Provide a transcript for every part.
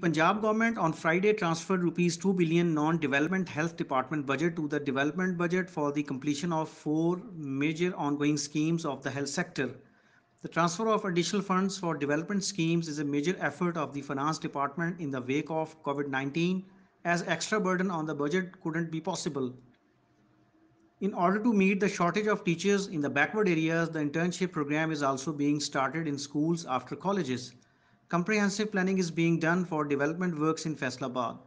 Punjab government on Friday transferred rupees 2 billion non-development health department budget to the development budget for the completion of four major ongoing schemes of the health sector. The transfer of additional funds for development schemes is a major effort of the finance department in the wake of COVID-19 as extra burden on the budget couldn't be possible. In order to meet the shortage of teachers in the backward areas, the internship program is also being started in schools after colleges comprehensive planning is being done for development works in Faisalabad.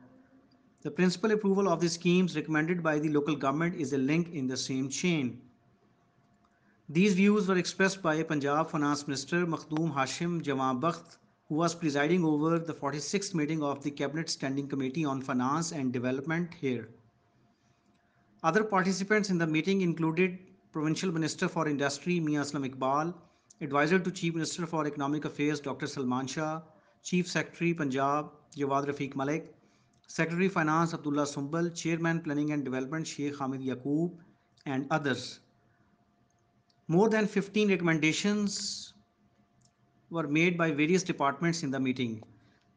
The principal approval of the schemes recommended by the local government is a link in the same chain. These views were expressed by Punjab Finance Minister Makhdoom Hashim Jawan Bakht, who was presiding over the 46th meeting of the Cabinet Standing Committee on Finance and Development here. Other participants in the meeting included Provincial Minister for Industry Mia Aslam Iqbal, Advisor to Chief Minister for Economic Affairs, Dr. Salman Shah, Chief Secretary, Punjab, Jawad Rafiq Malik, Secretary Finance, Abdullah Sumbal, Chairman Planning and Development, Sheikh Hamid Yaqub, and others. More than 15 recommendations were made by various departments in the meeting.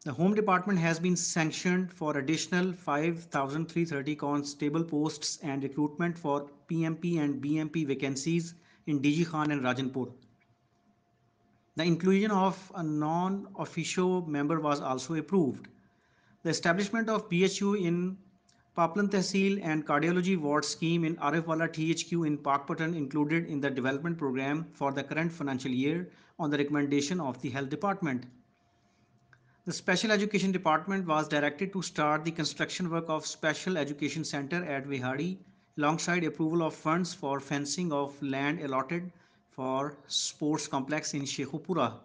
The Home Department has been sanctioned for additional 5,330 constable posts and recruitment for PMP and BMP vacancies in DG Khan and Rajanpur. The inclusion of a non-official member was also approved. The establishment of BHU in Paplan Tehsil and cardiology ward scheme in Arifwala THQ in Parkpatan included in the development program for the current financial year on the recommendation of the health department. The special education department was directed to start the construction work of special education center at Vihari alongside approval of funds for fencing of land allotted for sports complex in Shekhupura.